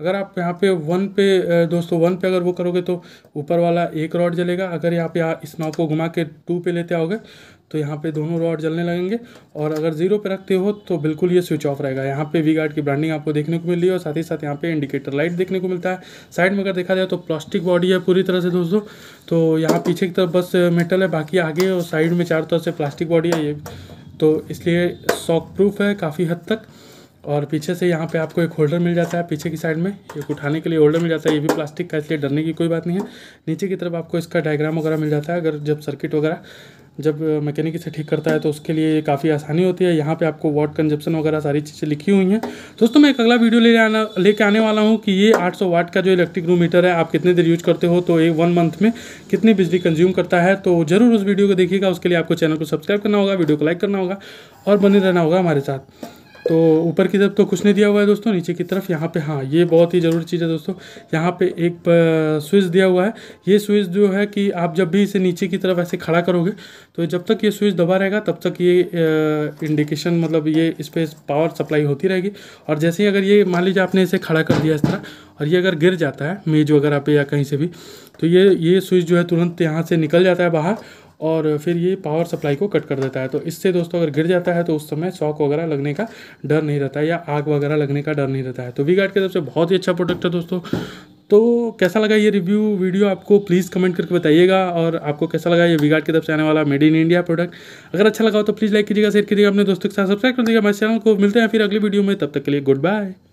अगर आप यहाँ पे वन पे दोस्तों वन पे अगर वो करोगे तो ऊपर वाला एक रॉड जलेगा अगर यहाँ पे इस नाव को घुमा के टू पे लेते आओगे तो यहाँ पे दोनों रॉड जलने लगेंगे और अगर जीरो पे रखते हो तो बिल्कुल ये स्विच ऑफ रहेगा यहाँ पे वी गार्ड की ब्रांडिंग आपको देखने को मिल रही है और साथ ही साथ यहाँ पे इंडिकेटर लाइट देखने को मिलता है साइड में अगर देखा जाए तो प्लास्टिक बॉडी है पूरी तरह से दोस्तों तो यहाँ पीछे की तरफ बस मेटल है बाकी आगे और साइड में चारों तरफ से प्लास्टिक बॉडी है ये तो इसलिए शॉक प्रूफ है काफ़ी हद तक और पीछे से यहाँ पे आपको एक होल्डर मिल जाता है पीछे की साइड में एक उठाने के लिए होल्डर मिल जाता है ये भी प्लास्टिक का इसलिए डरने की कोई बात नहीं है नीचे की तरफ आपको इसका डायग्राम वगैरह मिल जाता है अगर जब सर्किट वगैरह जब मैकेनिक इसे ठीक करता है तो उसके लिए काफ़ी आसानी होती है यहाँ पे आपको वाट कंजप्शन वगैरह सारी चीज़ें लिखी हुई हैं दोस्तों मैं एक अगला वीडियो ले आना लेके आने वाला हूँ कि ये 800 वाट का जो इलेक्ट्रिक रूम मीटर है आप कितने देर यूज करते हो तो एक वन मंथ में कितनी बिजली कंज्यूम करता है तो ज़रूर उस वीडियो को देखिएगा उसके लिए आपको चैनल को सब्सक्राइब करना होगा वीडियो को लाइक करना होगा और बने रहना होगा हमारे साथ तो ऊपर की तरफ तो कुछ नहीं दिया हुआ है दोस्तों नीचे की तरफ यहाँ पे हाँ ये बहुत ही ज़रूरी चीज़ है दोस्तों यहाँ पे एक स्विच दिया हुआ है ये स्विच जो है कि आप जब भी इसे नीचे की तरफ ऐसे खड़ा करोगे तो जब तक ये स्विच दबा रहेगा तब तक ये इंडिकेशन मतलब ये इस पर पावर सप्लाई होती रहेगी और जैसे ही अगर ये मान लीजिए आपने इसे खड़ा कर दिया इस तरह और ये अगर गिर जाता है मेज वगैरह पे या कहीं से भी तो ये ये स्विच जो है तुरंत यहाँ से निकल जाता है बाहर और फिर ये पावर सप्लाई को कट कर देता है तो इससे दोस्तों अगर गिर जाता है तो उस समय शॉक वगैरह लगने का डर नहीं रहता है या आग वगैरह लगने का डर नहीं रहता है तो वी गार्ड की तरफ से बहुत ही अच्छा प्रोडक्ट है दोस्तों तो कैसा लगा ये रिव्यू वीडियो आपको प्लीज़ कमेंट करके बताइएगा और आपको कैसा लगा ये वीगार्ड की तरफ से आने वाला मेड इन इंडिया प्रोडक्ट अगर अच्छा लगा हो तो प्लीज़ लाइक कीजिएगा शेयर कीजिएगा अपने दोस्तों के साथ सब्सक्राइब कर दीजिएगा हमारे चैनल को मिलते हैं फिर अगली वीडियो में तब तक के लिए गुड बाय